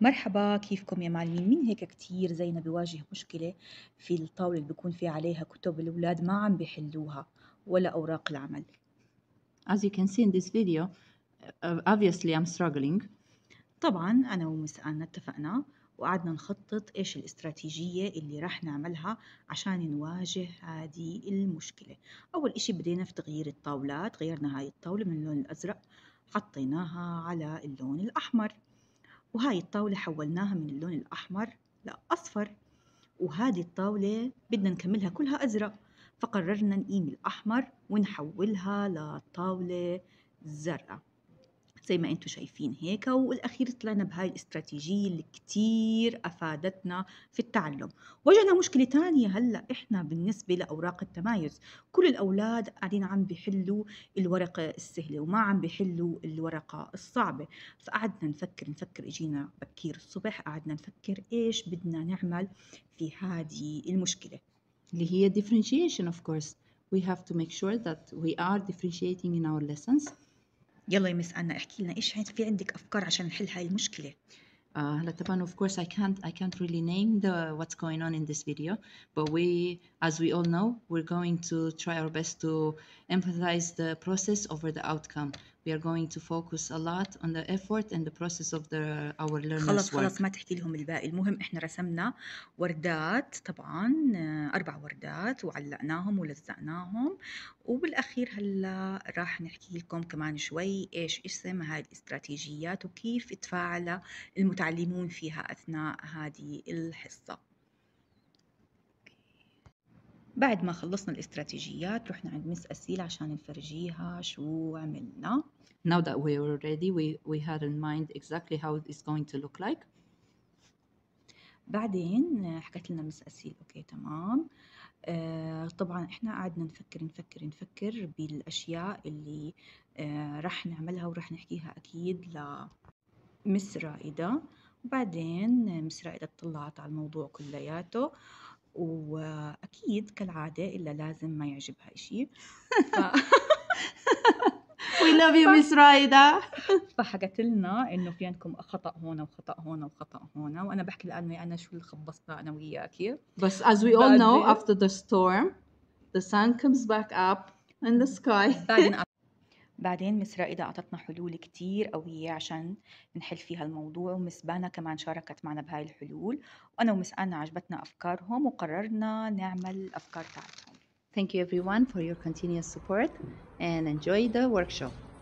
مرحبا كيفكم يا معلمين مين هيك كتير زينا بواجه مشكلة في الطاولة اللي بيكون في عليها كتب الأولاد ما عم بيحلوها ولا أوراق العمل As you can see in this video uh, obviously I'm struggling طبعا أنا ومس أنا اتفقنا وقعدنا نخطط إيش الاستراتيجية اللي راح نعملها عشان نواجه هذه المشكلة أول إشي بدينا في تغيير الطاولات غيرنا هاي الطاولة من اللون الأزرق حطيناها على اللون الأحمر وهاي الطاولة حولناها من اللون الأحمر لأصفر وهذه الطاولة بدنا نكملها كلها أزرق فقررنا نقيم الأحمر ونحولها لطاولة زرقاء زي ما انتم شايفين هيك والاخير طلعنا بهاي الاستراتيجيه اللي كتير افادتنا في التعلم واجهنا مشكله تانية هلا احنا بالنسبه لاوراق التمايز كل الاولاد قاعدين عم بيحلوا الورقه السهله وما عم بيحلوا الورقه الصعبه فقعدنا نفكر نفكر اجينا بكير الصبح قعدنا نفكر ايش بدنا نعمل في هذه المشكله اللي هي differentiation of course we have to make sure that we are differentiating in our lessons يلا يا مس أنا احكي لنا إيش في عندك أفكار عشان نحل هاي المشكلة؟ هلا uh, طبعا of course I can't I can't really name the what's going on in this video but we as we all know we're going to try our best to empathize the process over the outcome we are going to focus a lot on the effort and the process of the our learners خلص خلص ما تحكي لهم الباقي المهم احنا رسمنا وردات طبعا اربع وردات وعلقناهم ولزقناهم وبالاخير هلا راح نحكي لكم كمان شوي ايش اسم هاي الاستراتيجيات وكيف تفاعل المتعلمون فيها اثناء هذه الحصه بعد ما خلصنا الاستراتيجيات رحنا عند مس أسيل عشان نفرجيها شو عملنا Now that we were ready we, we had in mind exactly how it's going to look like بعدين حكت لنا مس أسيل أوكي تمام آه طبعا إحنا قعدنا نفكر نفكر نفكر بالأشياء اللي آه راح نعملها وراح نحكيها أكيد لمس رائدة وبعدين مس رائدة اطلعت على الموضوع كلياته واكيد كالعاده الا لازم ما يعجبها شيء ف... وي لاف يو مس رايدا فحكت لنا انه في عندكم خطا هون وخطا هون وخطا هون وانا بحكي لها يعني انا شو اللي خبصتها انا وياكي بس as we all know after the storm the sun comes back up in the sky بعدين بعدين مس رائدة أعطتنا حلول كتير قوية عشان نحل فيها الموضوع ومس بانا كمان شاركت معنا بهاي الحلول وأنا ومس أنا عجبتنا أفكارهم وقررنا نعمل أفكار تاعتهم Thank you everyone for your continuous support and enjoy the workshop.